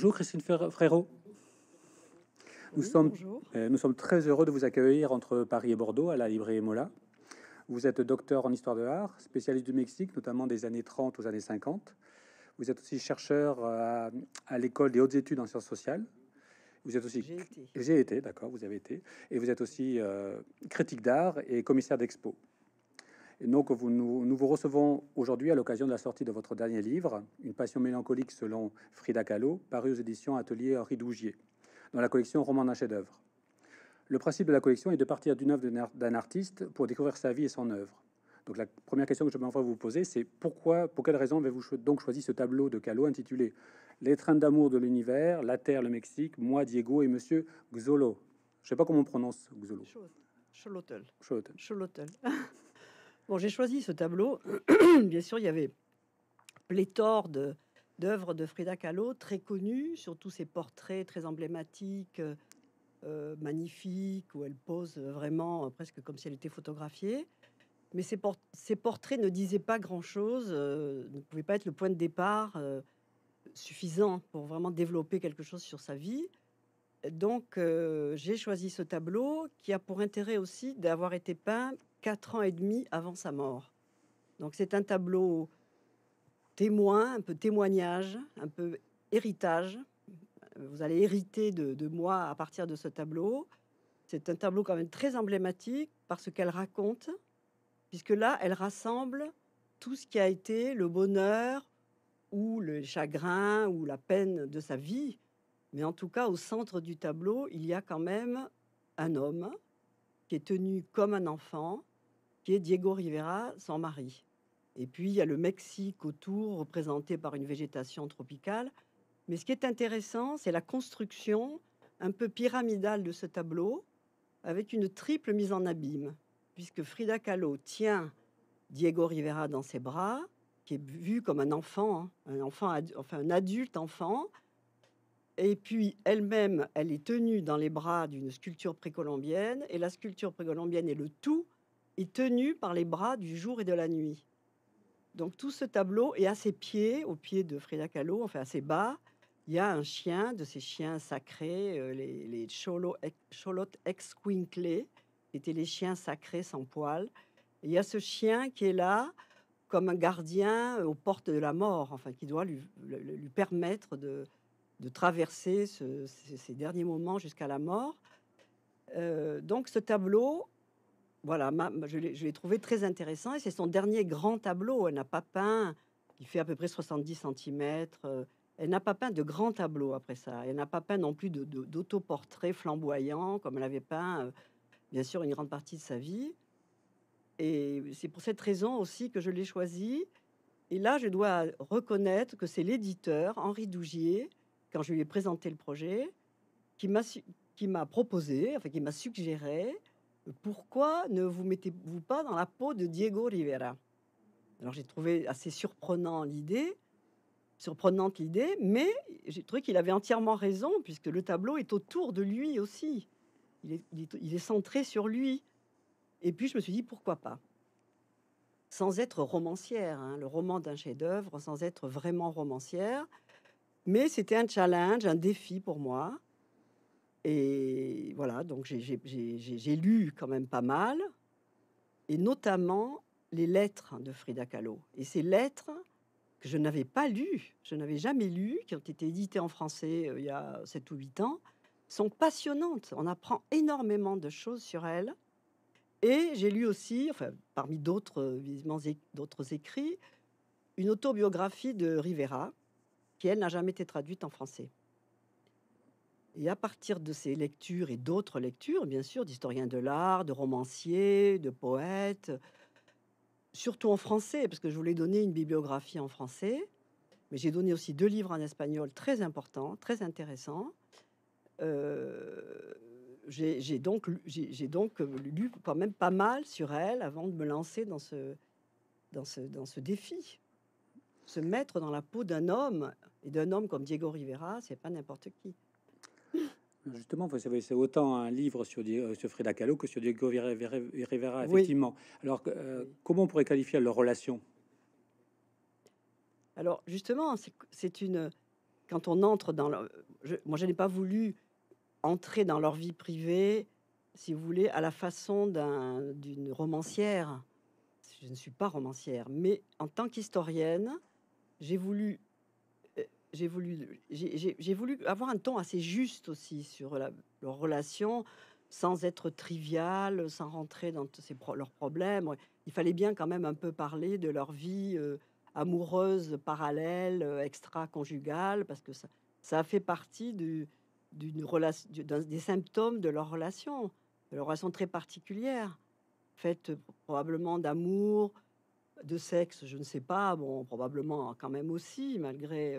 Bonjour Christine Frérot. Nous, sommes, euh, nous sommes très heureux de vous accueillir entre Paris et Bordeaux à la librairie Mola. Vous êtes docteur en histoire de l'art, spécialiste du Mexique, notamment des années 30 aux années 50. Vous êtes aussi chercheur euh, à, l'école des hautes études en sciences sociales. Vous êtes aussi. J'ai été. d'accord, vous avez été. Et vous êtes aussi euh, critique d'art et commissaire d'expo. Et donc, nous, vous recevons aujourd'hui à l'occasion de la sortie de votre dernier livre, Une passion mélancolique selon Frida Kahlo, paru aux éditions Atelier Henri Dougier, dans la collection Roman d'un chef-d'œuvre. Le principe de la collection est de partir d'une œuvre d'un artiste pour découvrir sa vie et son œuvre. Donc, la première question que je m'envoie vous poser, c'est pourquoi, pour quelle raison avez-vous donc choisi ce tableau de Kahlo intitulé Les trains d'amour de l'univers, la terre, le Mexique, moi, Diego et monsieur Xolo Je ne sais pas comment on prononce Xolo. Cholotel. Cholotel. Bon, j'ai choisi ce tableau. Bien sûr, il y avait pléthore d'œuvres de Frida Kahlo, très connues, surtout ses portraits très emblématiques, euh, magnifiques, où elle pose vraiment euh, presque comme si elle était photographiée. Mais ces, portraits ne disaient pas grand-chose, euh, ne pouvaient pas être le point de départ suffisant pour vraiment développer quelque chose sur sa vie. Donc j'ai choisi ce tableau qui a pour intérêt aussi d'avoir été peint quatre ans et demi avant sa mort. Donc c'est un tableau témoin, un peu témoignage, un peu héritage. Vous allez hériter de, de moi à partir de ce tableau. C'est un tableau quand même très emblématique parce qu'elle raconte, puisque là, elle rassemble tout ce qui a été le bonheur ou le chagrin ou la peine de sa vie. Mais en tout cas, au centre du tableau, il y a quand même un homme qui est tenu comme un enfant, qui est Diego Rivera, sans mari. Et puis il y a le Mexique autour, représenté par une végétation tropicale. Mais ce qui est intéressant, c'est la construction un peu pyramidale de ce tableau, avec une triple mise en abîme, puisque Frida Kahlo tient Diego Rivera dans ses bras, qui est vu comme un enfant, hein, un enfant, enfin un adulte enfant. Et puis elle-même, elle est tenue dans les bras d'une sculpture précolombienne, et la sculpture précolombienne est le tout est tenu par les bras du jour et de la nuit. Donc tout ce tableau est à ses pieds, au pied de Frida Kahlo, enfin assez bas, il y a un chien de ces chiens sacrés, euh, les, les Cholot ex qui étaient les chiens sacrés sans poils. il y a ce chien qui est là comme un gardien euh, aux portes de la mort, enfin qui doit lui, permettre de, traverser ces, derniers moments jusqu'à la mort. Euh, donc ce tableau voilà, je l'ai trouvé très intéressant et c'est son dernier grand tableau. Elle n'a pas peint, il fait à peu près 70 cm. Euh, elle n'a pas peint de grands tableaux après ça. Elle n'a pas peint non plus d'autoportraits flamboyants comme elle avait peint, euh, bien sûr, une grande partie de sa vie. Et c'est pour cette raison aussi que je l'ai choisi. Et là, je dois reconnaître que c'est l'éditeur, Henri Dougier, quand je lui ai présenté le projet, qui m'a proposé, enfin qui m'a suggéré pourquoi ne vous mettez-vous pas dans la peau de Diego Rivera Alors j'ai trouvé assez surprenant l'idée, surprenante l'idée, mais j'ai trouvé qu'il avait entièrement raison, puisque le tableau est autour de lui aussi. Il est, centré sur lui. Et puis je me suis dit, pourquoi pas Sans être romancière, hein, le roman d'un chef-d'œuvre, sans être vraiment romancière. Mais c'était un challenge, un défi pour moi. Et voilà, donc j'ai lu quand même pas mal, et notamment les lettres de Frida Kahlo. Et ces lettres que je n'avais pas lues, je n'avais jamais lues, qui ont été éditées en français euh, il y a 7 ou 8 ans, sont passionnantes. On apprend énormément de choses sur elle. Et j'ai lu aussi, enfin, parmi d'autres euh, d'autres écrits, une autobiographie de Rivera, qui elle n'a jamais été traduite en français. Et à partir de ces lectures et d'autres lectures, bien sûr, d'historiens de l'art, de romanciers, de poètes, surtout en français, parce que je voulais donner une bibliographie en français, mais j'ai donné aussi deux livres en espagnol très importants, très intéressants. Euh, j'ai donc, donc lu quand même pas mal sur elle avant de me lancer dans ce, dans ce, dans ce défi. Se mettre dans la peau d'un homme, et d'un homme comme Diego Rivera, c'est pas n'importe qui. Justement, c'est autant un livre sur, euh, sur Frida Kahlo que sur Diego Rivera, effectivement. Alors, euh, comment on pourrait qualifier leur relation Alors, justement, c'est une... Quand on entre dans... moi, je n'ai pas voulu entrer dans leur vie privée, si vous voulez, à la façon d'une romancière. Je ne suis pas romancière, mais en tant qu'historienne, j'ai voulu j'ai voulu, j'ai voulu avoir un ton assez juste aussi sur leur relation, sans être trivial, sans rentrer dans ces leurs problèmes. Il fallait bien quand même un peu parler de leur vie euh, amoureuse parallèle, euh, extra-conjugale, parce que ça, ça fait partie d'une des symptômes de leur relation, de leur relation très particulière, faite euh, probablement d'amour, de sexe, je ne sais pas, bon, probablement quand même aussi, malgré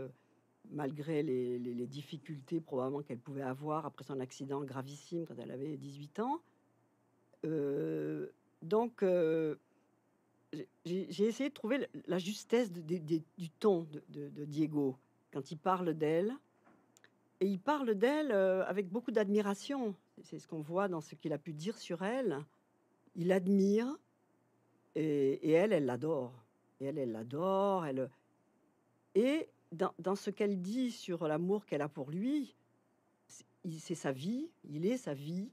malgré les, difficultés probablement qu'elle pouvait avoir après son accident gravissime quand elle avait 18 ans. Euh, donc, euh, j'ai essayé de trouver la justesse du ton de, Diego quand il parle d'elle. Et il parle d'elle euh, avec beaucoup d'admiration. C'est ce qu'on voit dans ce qu'il a pu dire sur elle. Il admire et, elle, elle l'adore. Et elle, elle l'adore. Elle... Et dans, ce qu'elle dit sur l'amour qu'elle a pour lui, c'est sa vie, il est sa vie,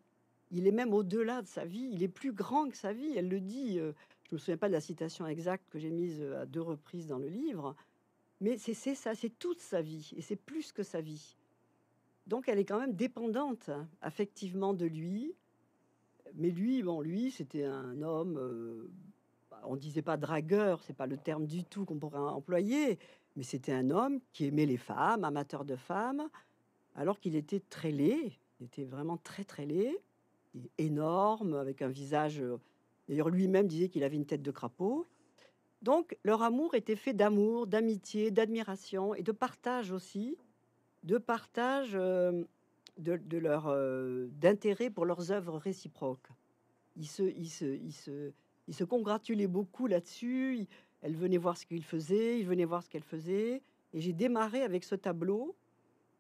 il est même au-delà de sa vie, il est plus grand que sa vie. Elle le dit, je euh, je me souviens pas de la citation exacte que j'ai mise euh, à deux reprises dans le livre, mais c'est ça, c'est toute sa vie, et c'est plus que sa vie. Donc elle est quand même dépendante hein, affectivement de lui, mais lui, bon, lui, c'était un homme, On euh, bah, on disait pas dragueur, c'est pas le terme du tout qu'on pourrait employer, mais c'était un homme qui aimait les femmes, amateur de femmes, alors qu'il était très laid. Il était vraiment très, très laid, énorme, avec un visage. Euh, d'ailleurs, lui-même disait qu'il avait une tête de crapaud. Donc, leur amour était fait d'amour, d'amitié, d'admiration et de partage aussi, de partage euh, de, leur euh, d'intérêt pour leurs œuvres réciproques. Ils se, ils se, ils se, ils se congratulaient beaucoup là-dessus elle venait voir ce qu'il faisait, il venait voir ce qu'elle faisait. Et j'ai démarré avec ce tableau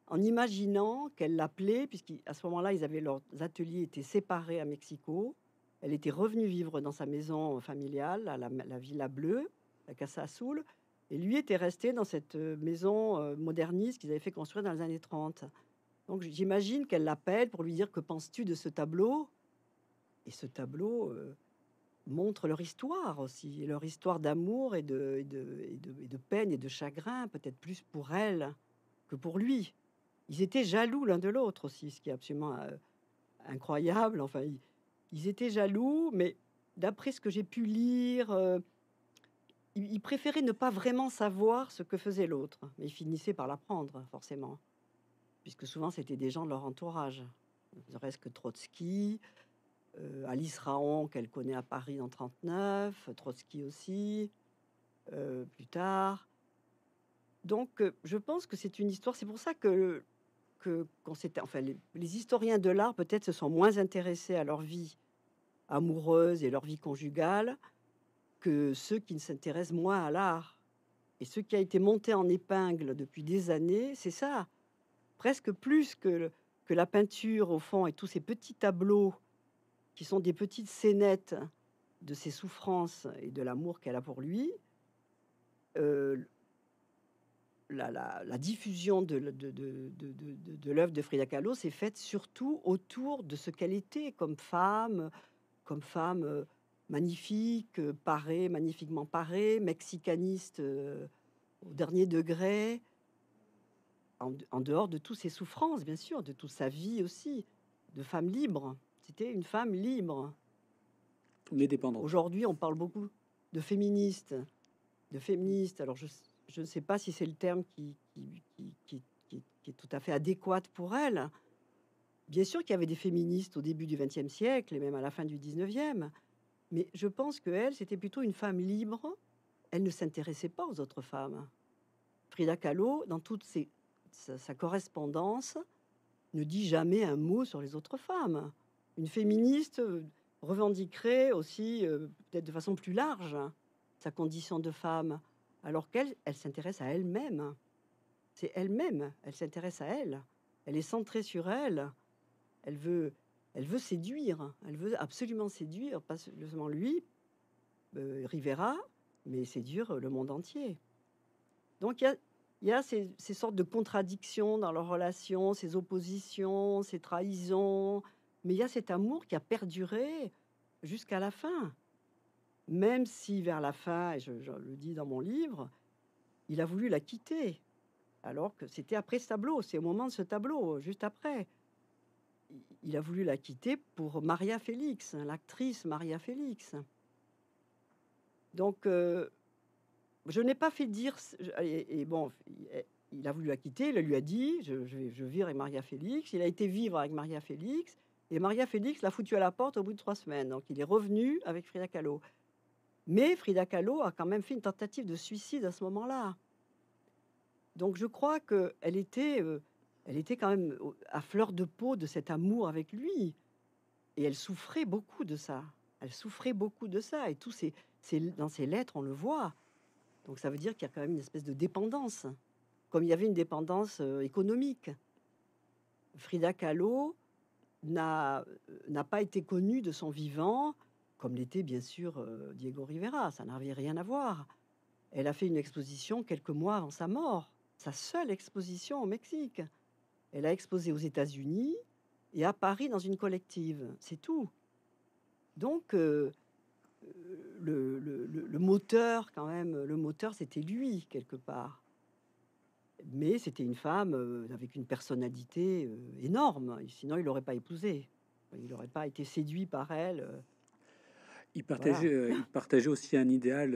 en imaginant qu'elle l'appelait, puisqu'à ce moment-là, ils avaient leurs ateliers étaient séparés à Mexico. Elle était revenue vivre dans sa maison familiale, à la, Villa Bleue, la Casa Azul. Et lui était resté dans cette euh, maison euh, moderniste qu'ils avaient fait construire dans les années 30. Donc j'imagine qu'elle l'appelle pour lui dire que penses-tu de ce tableau Et ce tableau, euh, montrent leur histoire aussi, leur histoire d'amour et de, de, peine et de chagrin, peut-être plus pour elle que pour lui. Ils étaient jaloux l'un de l'autre aussi, ce qui est absolument euh, incroyable. Enfin, ils, étaient jaloux, mais d'après ce que j'ai pu lire, euh, ils, préféraient ne pas vraiment savoir ce que faisait l'autre, mais ils finissaient par l'apprendre, forcément, puisque souvent c'était des gens de leur entourage. Ne serait-ce que Trotsky, euh, Alice Raon, qu'elle connaît à Paris en 1939, Trotsky aussi, euh, plus tard. Donc, euh, je pense que c'est une histoire. C'est pour ça que, que quand c'était, enfin, les, historiens de l'art peut-être se sont moins intéressés à leur vie amoureuse et leur vie conjugale que ceux qui ne s'intéressent moins à l'art. Et ce qui a été monté en épingle depuis des années, c'est ça, presque plus que, que la peinture au fond et tous ces petits tableaux qui sont des petites scénettes de ses souffrances et de l'amour qu'elle a pour lui. Euh, la, diffusion de, de, de l'œuvre de Frida Kahlo s'est faite surtout autour de ce qu'elle était comme femme, comme femme euh, magnifique, euh, parée, magnifiquement parée, mexicaniste au dernier degré, en, en, dehors de toutes ses souffrances, bien sûr, de toute sa vie aussi, de femme libre. C'était une femme libre. Mais dépendant. Aujourd'hui, on parle beaucoup de féministes, de féministes. Alors, je, ne sais pas si c'est le terme qui, qui, est tout à fait adéquat pour elle. Bien sûr qu'il y avait des féministes au début du XXe siècle et même à la fin du XIXe, mais je pense que elle, c'était plutôt une femme libre. Elle ne s'intéressait pas aux autres femmes. Frida Kahlo, dans toute sa correspondance, ne dit jamais un mot sur les autres femmes une féministe euh, revendiquerait aussi, euh, peut-être de façon plus large, hein, sa condition de femme, alors qu'elle elle, s'intéresse à elle-même. C'est elle-même, elle, s'intéresse à elle. Elle est centrée sur elle. Elle veut, elle veut séduire. Elle veut absolument séduire, pas seulement lui, euh, Rivera, mais séduire le monde entier. Donc il y a, ces, ces, sortes de contradictions dans leurs relations, ces oppositions, ces trahisons, mais il y a cet amour qui a perduré jusqu'à la fin. Même si vers la fin, et je, le dis dans mon livre, il a voulu la quitter. Alors que c'était après ce tableau, c'est au moment de ce tableau, juste après. Il a voulu la quitter pour Maria Félix, hein, l'actrice Maria Félix. Donc, euh, je n'ai pas fait dire. Et, bon, il a voulu la quitter, il lui a dit je, vais je vivre avec Maria Félix. Il a été vivre avec Maria Félix. Et Maria Félix l'a foutu à la porte au bout de trois semaines. Donc il est revenu avec Frida Kahlo. Mais Frida Kahlo a quand même fait une tentative de suicide à ce moment-là. Donc je crois qu'elle était, euh, elle était quand même à fleur de peau de cet amour avec lui. Et elle souffrait beaucoup de ça. Elle souffrait beaucoup de ça. Et tout c'est, dans ses lettres, on le voit. Donc ça veut dire qu'il y a quand même une espèce de dépendance. Comme il y avait une dépendance euh, économique. Frida Kahlo, euh, n'a pas été connue de son vivant, comme l'était bien sûr euh, Diego Rivera, ça n'avait rien à voir. Elle a fait une exposition quelques mois avant sa mort, sa seule exposition au Mexique. Elle a exposé aux États-Unis et à Paris dans une collective, c'est tout. Donc euh, le, moteur, quand même, le moteur, c'était lui quelque part mais c'était une femme euh, avec une personnalité euh, énorme. Sinon, il l'aurait pas épousée. Il n'aurait pas été séduit par elle. Euh. Il partageait, aussi un idéal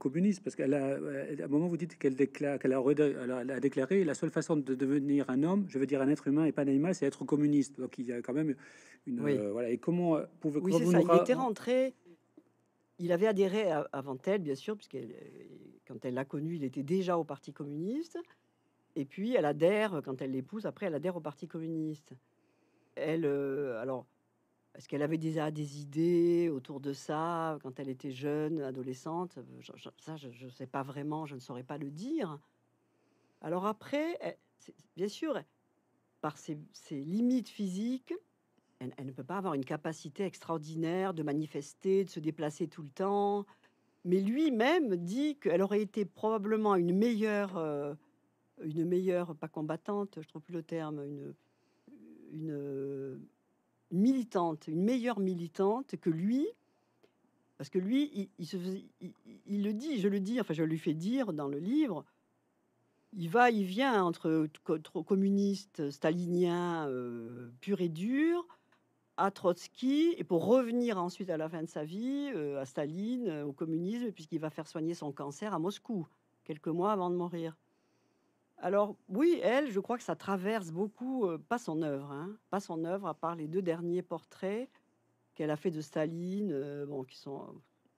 communiste parce qu'elle un moment, vous dites qu'elle déclare qu'elle a, déclaré la seule façon de devenir un homme, je veux dire un être humain et pas un animal, c'est être communiste. Donc il y a quand même une voilà. Et comment pouvait Il était rentré, il avait adhéré avant elle, bien sûr, puisqu'elle quand elle l'a connu, il était déjà au Parti communiste. Et puis, elle adhère, quand elle l'épouse, après, elle adhère au Parti communiste. Elle, euh, alors, est-ce qu'elle avait déjà des idées autour de ça quand elle était jeune, adolescente Ça, je ne sais pas vraiment, je ne saurais pas le dire. Alors après, bien sûr, par ses, limites physiques, elle, ne peut pas avoir une capacité extraordinaire de manifester, de se déplacer tout le temps. Mais lui-même dit qu'elle aurait été probablement une meilleure... Euh, une meilleure, pas combattante, je trouve plus le terme, une, militante, une meilleure militante que lui, parce que lui, il, le dit, je le dis, enfin je lui fais dire dans le livre, il va, il vient entre, communistes, staliniens, euh, purs pur et dur, à Trotsky, et pour revenir ensuite à la fin de sa vie, euh, à Staline, euh, au communisme, puisqu'il va faire soigner son cancer à Moscou, quelques mois avant de mourir. Alors oui, elle, je crois que ça traverse beaucoup, euh, pas son œuvre, hein, pas son œuvre, à part les deux derniers portraits qu'elle a fait de Staline, euh, qui sont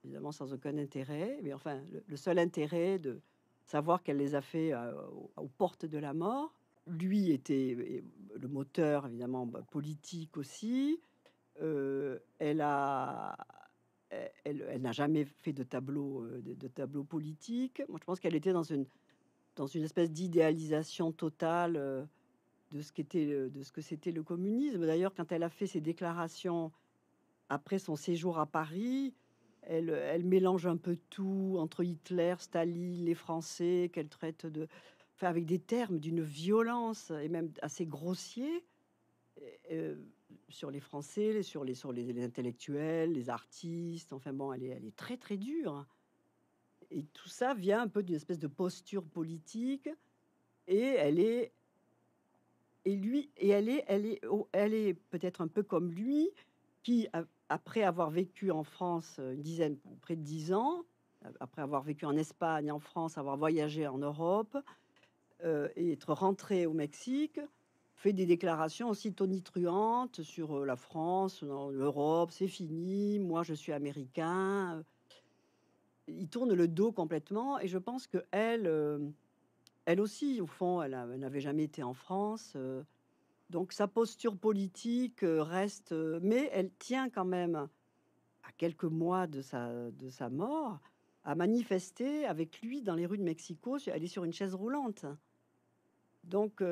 évidemment sans aucun intérêt, mais enfin le, seul intérêt de savoir qu'elle les a faits euh, aux portes de la mort. Lui était le moteur évidemment bah, politique aussi. elle a elle, n'a jamais fait de tableau, de, de tableau politique. Moi, je pense qu'elle était dans une, dans une espèce d'idéalisation totale euh, de ce de ce que c'était le communisme. D'ailleurs, quand elle a fait ses déclarations après son séjour à Paris, elle, mélange un peu tout entre Hitler, Staline, les Français qu'elle traite de, avec des termes d'une violence et même assez grossier. Euh, sur les Français, sur les les, intellectuels, les artistes. Enfin bon, elle est très très dure. Hein. Et tout ça vient un peu d'une espèce de posture politique. Et elle est, et lui, et elle est, elle est, oh, elle est peut-être un peu comme lui, qui après avoir vécu en France une dizaine, près de dix ans, après avoir vécu en Espagne, en France, avoir voyagé en Europe euh, et être rentré au Mexique, fait des déclarations aussi tonitruantes sur euh, la France, l'Europe, c'est fini, moi je suis américain, euh, il tourne le dos complètement. Et je pense que elle, euh, elle aussi, au fond, elle, n'avait jamais été en France. Euh. donc sa posture politique euh, reste, mais elle tient quand même à quelques mois de sa, de sa mort à manifester avec lui dans les rues de Mexico. Elle est sur une chaise roulante. Donc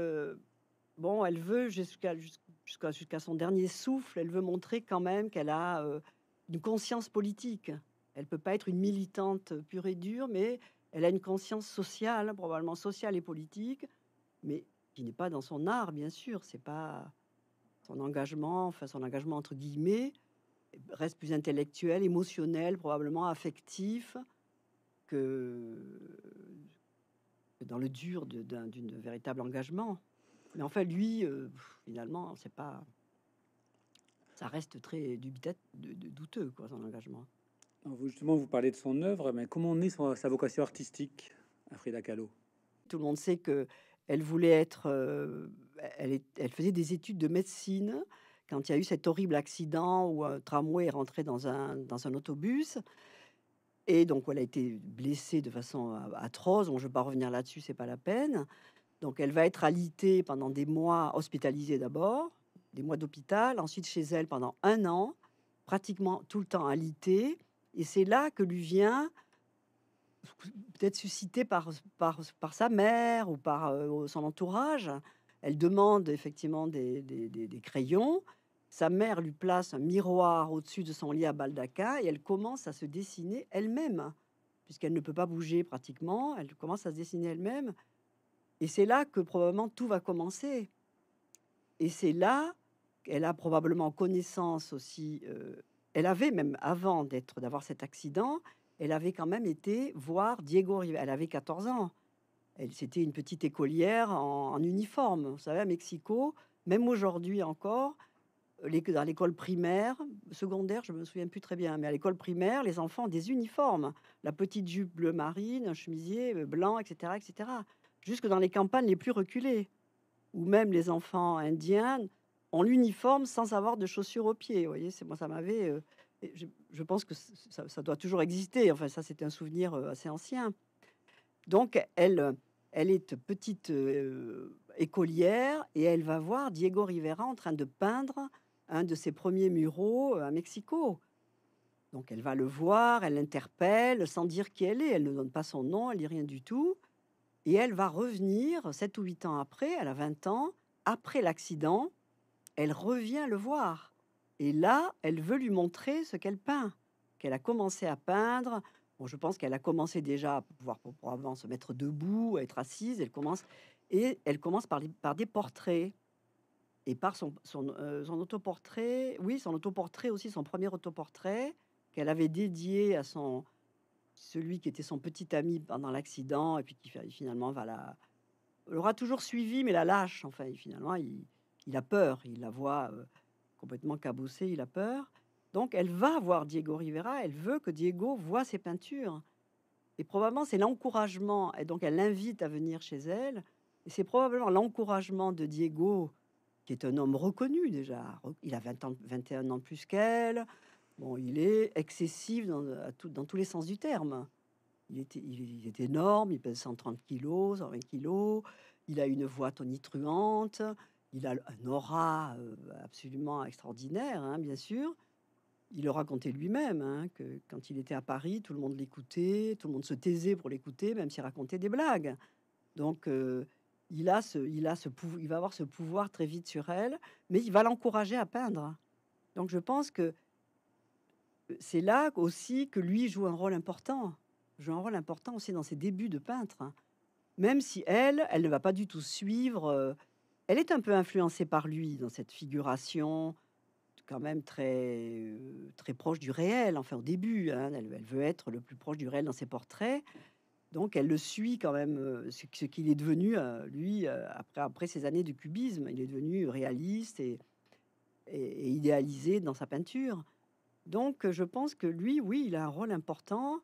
bon, elle veut jusqu'à jusqu'à jusqu'à son dernier souffle, elle veut montrer quand même qu'elle a une conscience politique. Elle peut pas être une militante pure et dure, mais elle a une conscience sociale, probablement sociale et politique, mais qui n'est pas dans son art, bien sûr. C'est pas son engagement, enfin son engagement entre guillemets, reste plus intellectuel, émotionnel, probablement affectif que dans le dur d'une véritable engagement. Mais enfin, lui, euh, finalement, c'est pas. Ça reste très dubitatif, douteux, quoi, son engagement. Vous, justement, vous parlez de son œuvre, mais comment naît sa vocation artistique à Frida Kahlo Tout le monde sait que elle voulait être, euh, elle, faisait des études de médecine quand il y a eu cet horrible accident où un tramway est rentré dans un, dans un autobus. Et donc, elle a été blessée de façon atroce. je ne vais pas revenir là-dessus, c'est pas la peine. Donc, elle va être alitée pendant des mois, hospitalisée d'abord, des mois d'hôpital, ensuite chez elle pendant un an, pratiquement tout le temps alitée. Et c'est là que lui vient, peut-être suscité par, par, sa mère ou par euh, son entourage, elle demande effectivement des, des, crayons. Sa mère lui place un miroir au-dessus de son lit à baldaquin et elle commence à se dessiner elle-même, puisqu'elle ne peut pas bouger pratiquement. Elle commence à se dessiner elle-même. Et c'est là que probablement tout va commencer. Et c'est là qu'elle a probablement connaissance aussi euh, elle avait même avant d'avoir cet accident, elle avait quand même été voir Diego Rivera. Elle avait 14 ans. Elle c'était une petite écolière en, uniforme. Vous savez, à Mexico, même aujourd'hui encore, les, dans l'école primaire, secondaire, je me souviens plus très bien, mais à l'école primaire, les enfants ont des uniformes, la petite jupe bleu marine, un chemisier euh, blanc, etc., etc. Jusque dans les campagnes les plus reculées, Ou même les enfants indiens en uniforme sans avoir de chaussures aux pieds. Vous voyez, c'est moi, ça m'avait. Euh, je, pense que ça, doit toujours exister. Enfin, ça, c'était un souvenir euh, assez ancien. Donc, elle, elle est petite euh, écolière et elle va voir Diego Rivera en train de peindre un de ses premiers muraux à Mexico. Donc, elle va le voir, elle l'interpelle sans dire qui elle est. Elle ne donne pas son nom, elle dit rien du tout. Et elle va revenir 7 ou 8 ans après, elle a 20 ans, après l'accident, elle revient le voir. Et là, elle veut lui montrer ce qu'elle peint, qu'elle a commencé à peindre. Bon, je pense qu'elle a commencé déjà à pouvoir probablement se mettre debout, à être assise. Elle commence et elle commence par, des portraits et par euh, son, autoportrait. Oui, son autoportrait aussi, son premier autoportrait qu'elle avait dédié à son celui qui était son petit ami pendant l'accident et puis qui finalement va la l'aura toujours suivi mais la lâche enfin finalement il, il a peur, il la voit euh, complètement cabossée, il a peur. Donc elle va voir Diego Rivera, elle veut que Diego voit ses peintures. Et probablement c'est l'encouragement, et donc elle l'invite à venir chez elle, et c'est probablement l'encouragement de Diego, qui est un homme reconnu déjà, il a 20 ans, 21 ans plus qu'elle, bon, il est excessif dans, dans tous les sens du terme. Il est, il est, énorme, il pèse 130 kilos, 120 kilos, il a une voix tonitruante, il a un aura euh, absolument extraordinaire, hein, bien sûr. Il le racontait lui-même hein, que quand il était à Paris, tout le monde l'écoutait, tout le monde se taisait pour l'écouter, même s'il racontait des blagues. Donc, euh, il a il a il va avoir ce pouvoir très vite sur elle, mais il va l'encourager à peindre. Donc, je pense que euh, c'est là aussi que lui joue un rôle important, joue un rôle important aussi dans ses débuts de peintre. Hein. Même si elle, elle ne va pas du tout suivre. Elle est un peu influencée par lui dans cette figuration quand même très euh, très proche du réel. Enfin, au début, hein, elle, veut être le plus proche du réel dans ses portraits. Donc, elle le suit quand même, euh, ce, qu'il est devenu, euh, lui, après, après ses années de cubisme. Il est devenu réaliste et, idéalisé dans sa peinture. Donc, je pense que lui, oui, il a un rôle important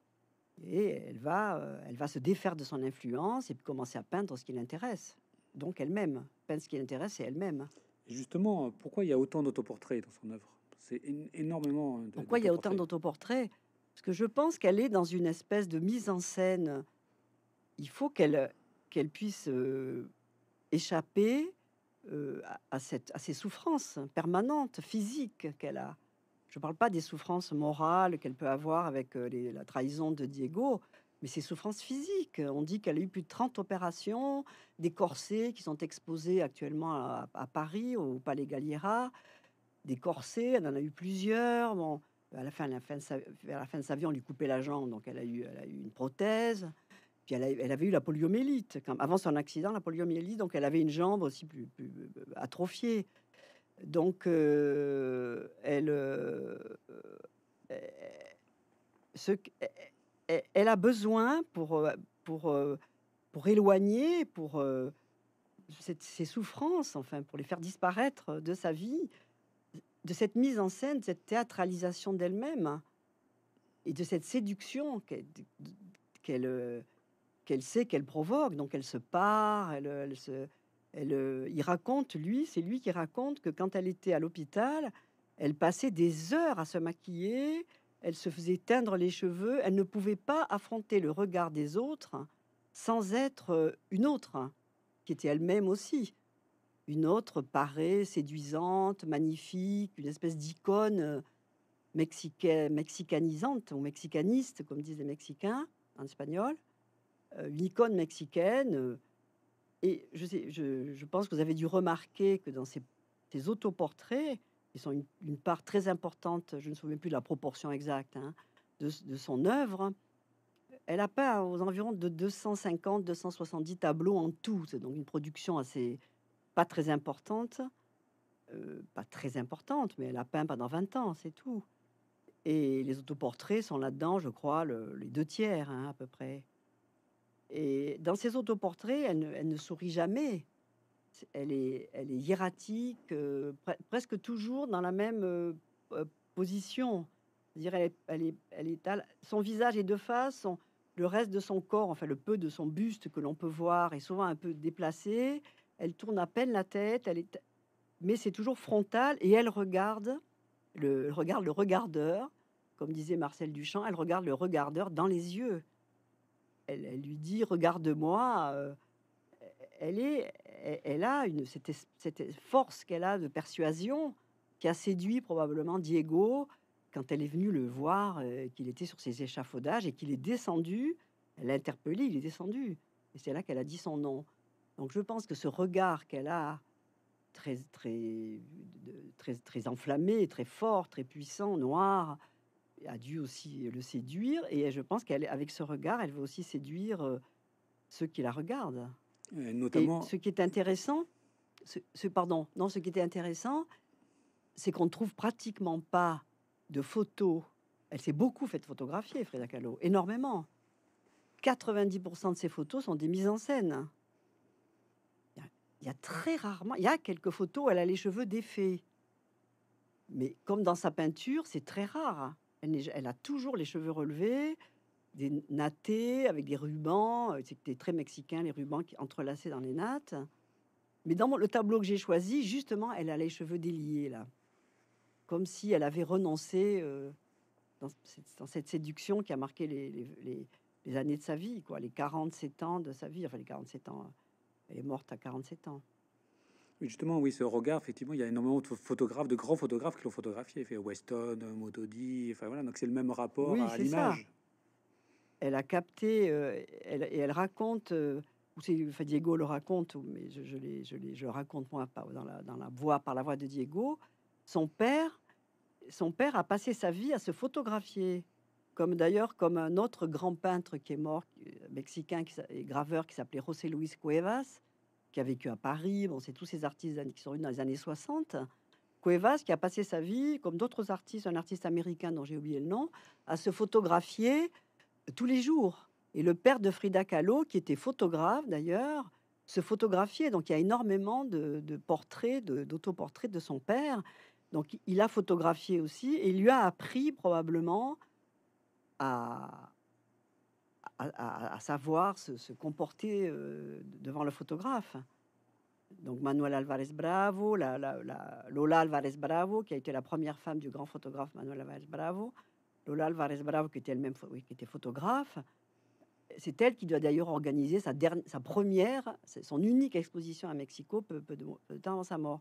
et elle va, elle va se défaire de son influence et commencer à peindre ce qui l'intéresse donc elle-même. Peine ce qui l'intéresse, c'est elle-même. Justement, pourquoi il y a autant d'autoportraits dans son œuvre C'est énormément. pourquoi il y a autant d'autoportraits Parce que je pense qu'elle est dans une espèce de mise en scène. Il faut qu'elle puisse euh, échapper euh, à, cette, à ces souffrances permanentes, physiques qu'elle a. Je ne parle pas des souffrances morales qu'elle peut avoir avec euh, les, la trahison de Diego, mais c'est souffrances physiques. On dit qu'elle a eu plus de 30 opérations, des corsets qui sont exposés actuellement à, Paris, au Palais Galliera, des corsets, elle en a eu plusieurs. Bon, à la fin, la fin vers la fin de sa vie, on lui coupait la jambe, donc elle a eu, eu une prothèse. Puis elle, avait eu la poliomyélite, avant son accident, la poliomyélite, donc elle avait une jambe aussi plus, euh, atrophiée. Donc, euh, elle, euh, E, elle a besoin pour, euh, euh, éloigner, pour ses euh, souffrances, enfin, pour les faire disparaître de sa vie, de cette mise en scène, de cette théâtralisation d'elle-même et de cette séduction qu'elle qu'elle sait qu'elle provoque. Donc elle se part, il raconte lui, c'est lui qui raconte que quand elle était à l'hôpital, elle passait des heures à se maquiller, elle se faisait teindre les cheveux. Elle ne pouvait pas affronter le regard des autres sans être euh, une autre, qui était elle-même aussi. Une autre parée, séduisante, magnifique, une espèce d'icône euh, mexicaine, mexicanisante ou mexicaniste, comme disent les Mexicains en espagnol. Euh, une icône mexicaine. Et je, pense que vous avez dû remarquer que dans ces autoportraits, ils sont une, part très importante, je ne me souviens plus de la proportion exacte, hein, de, son œuvre. Elle a peint aux environs de 250-270 tableaux en tout, c'est donc une production assez pas très importante, euh, pas très importante, mais elle a peint pendant 20 ans, c'est tout. Et les autoportraits sont là-dedans, je crois, les deux tiers hein, à peu près. Et dans ces autoportraits, elle ne sourit jamais elle est, elle est hiératique, euh, presque toujours dans la même euh, euh, position. elle est, elle est, son visage est de face, le reste de son corps, enfin le peu de son buste que l'on peut voir est souvent un peu déplacé. Elle tourne à peine la tête, elle est, mais c'est toujours frontal et elle regarde le, regarde le regardeur, comme disait Marcel Duchamp, elle regarde le regardeur dans les yeux. Elle, lui dit regarde-moi. elle est, elle a cette, force qu'elle a de persuasion qui a séduit probablement Diego quand elle est venue le voir, euh, qu'il était sur ses échafaudages et qu'il est descendu. Elle l'a interpellé, il est descendu. Et c'est là qu'elle a dit son nom. Donc je pense que ce regard qu'elle a, très, très, très, très enflammé, très fort, très puissant, noir, a dû aussi le séduire. Et je pense qu'avec ce regard, elle veut aussi séduire euh, ceux qui la regardent. Euh, notamment. ce qui est intéressant, ce, pardon, non, ce qui était intéressant, c'est qu'on ne trouve pratiquement pas de photos. Elle s'est beaucoup faite photographier, Frida Kahlo, énormément. 90% de ses photos sont des mises en scène. Il y, a, très rarement, il y a quelques photos, où elle a les cheveux défaits. Mais comme dans sa peinture, c'est très rare. elle a toujours les cheveux relevés, des nattés avec des rubans. Euh, C'était très mexicain, les rubans qui entrelacés dans les nattes. Mais dans le tableau que j'ai choisi, justement, elle a les cheveux déliés, là. Comme si elle avait renoncé euh, dans, cette séduction qui a marqué les, années de sa vie, quoi. Les 47 ans de sa vie. Enfin, les 47 ans. Euh, elle est morte à 47 ans. Justement, oui, ce regard, effectivement, il y a énormément de photographes, de grands photographes qui l'ont photographié, fait Weston, Motodi, enfin voilà, donc c'est le même rapport à l'image elle a capté euh, et elle raconte, euh, enfin, Diego le raconte, mais je, je, raconte moi dans dans la voix, par la voix de Diego, son père, son père a passé sa vie à se photographier, comme d'ailleurs comme un autre grand peintre qui est mort, euh, mexicain qui, et graveur qui s'appelait José Luis Cuevas, qui a vécu à Paris. Bon, c'est tous ces artistes qui sont venus dans les années 60. Cuevas qui a passé sa vie, comme d'autres artistes, un artiste américain dont j'ai oublié le nom, à se photographier tous les jours. Et le père de Frida Kahlo, qui était photographe d'ailleurs, se photographiait. Donc il y a énormément de, portraits, d'autoportraits de, son père. Donc il a photographié aussi et il lui a appris probablement à, savoir se, comporter euh, devant le photographe. Donc Manuel Alvarez Bravo, Lola Alvarez Bravo, qui a été la première femme du grand photographe Manuel Alvarez Bravo, Lola Alvarez Bravo, qui était elle-même photographe, c'est elle qui doit d'ailleurs organiser sa, sa première, son unique exposition à Mexico peu, de, temps avant sa mort.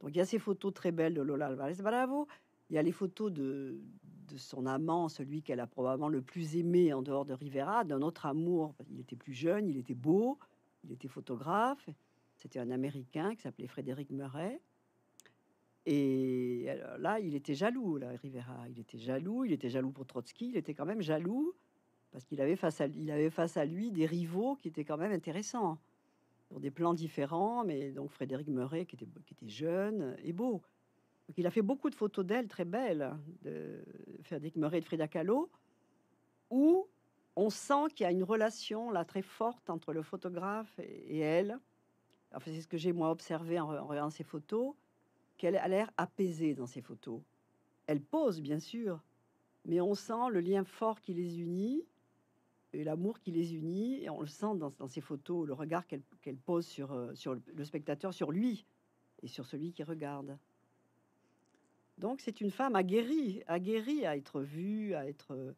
Donc il y a ces photos très belles de Lola Alvarez Bravo, il y a les photos de, de son amant, celui qu'elle a probablement le plus aimé en dehors de Rivera, d'un autre amour. Il était plus jeune, il était beau, il était photographe. C'était un Américain qui s'appelait Frédéric Murray. Et euh, là, il était jaloux, là, Rivera. Il était jaloux, il était jaloux pour Trotsky, il était quand même jaloux parce qu'il avait, face à, avait face à lui des rivaux qui étaient quand même intéressants, pour des plans différents, mais donc Frédéric Meuret, qui était, qui était jeune et beau. Donc il a fait beaucoup de photos d'elle, très belles, de Frédéric Meuret et de Frida Kahlo, où on sent qu'il y a une relation là très forte entre le photographe et, elle. Enfin, c'est ce que j'ai moi observé en regardant ces photos qu'elle a l'air apaisée dans ces photos. Elle pose, bien sûr, mais on sent le lien fort qui les unit et l'amour qui les unit. Et on le sent dans, ces photos, le regard qu'elle pose sur, euh, le spectateur, sur lui et sur celui qui regarde. Donc c'est une femme aguerrie, aguerrie à être vue, à être euh,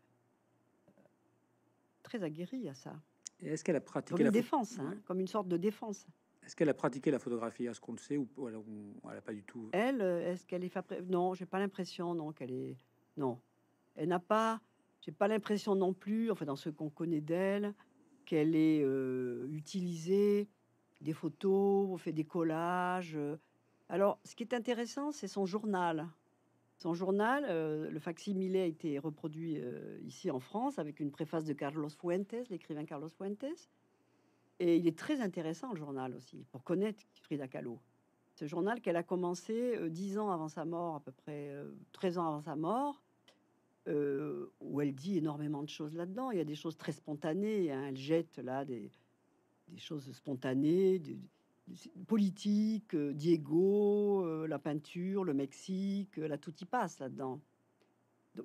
très aguerrie à ça. Est-ce qu'elle a pratiqué la défense, hein, comme une sorte de défense est-ce qu'elle a pratiqué la photographie à ce qu'on le sait ou elle n'a pas du tout euh? Elle, euh, est-ce qu'elle est Non, j'ai pas l'impression. Non, qu'elle est non. Elle n'a pas. J'ai pas l'impression non plus. fait, dans ce qu'on connaît d'elle, qu'elle est euh, utilisé des photos, fait des collages. Alors, ce qui est intéressant, c'est son journal. Son journal, le facsimilé a été reproduit ici en France avec une préface de Carlos Fuentes, l'écrivain Carlos Fuentes. Et il est très intéressant, le journal aussi, pour connaître Frida Kahlo. Ce journal qu'elle a commencé euh, dix ans avant sa mort, à peu près 13 euh, ans avant sa mort, euh, où elle dit énormément de choses là-dedans. Il y a des choses très spontanées. Hein. Elle jette là des, choses spontanées, de, politique, Diego, la peinture, le Mexique, la tout y passe là-dedans.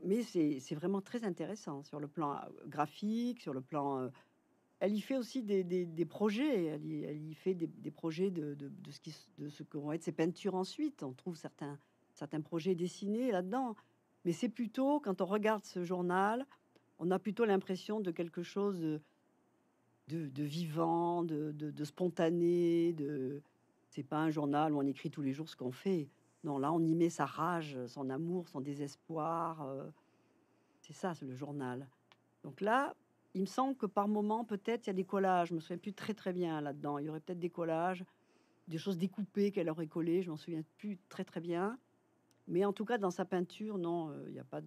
Mais c'est vraiment très intéressant sur le plan graphique, sur le plan elle y fait aussi des, projets. Elle y, fait des, projets de, ce qui, de ce que vont être ses peintures ensuite. On trouve certains, certains projets dessinés là-dedans. Mais c'est plutôt, quand on regarde ce journal, on a plutôt l'impression de quelque chose de, vivant, de, spontané. De... C'est pas un journal où on écrit tous les jours ce qu'on fait. Non, là, on y met sa rage, son amour, son désespoir. Euh, c'est ça, c'est le journal. Donc là, il me semble que par moment, peut-être, il y a des collages. Je me souviens plus très très bien là-dedans. Il y aurait peut-être des collages, des choses découpées qu'elle aurait collées. Je m'en souviens plus très très bien. Mais en tout cas, dans sa peinture, non, euh, il n'y a pas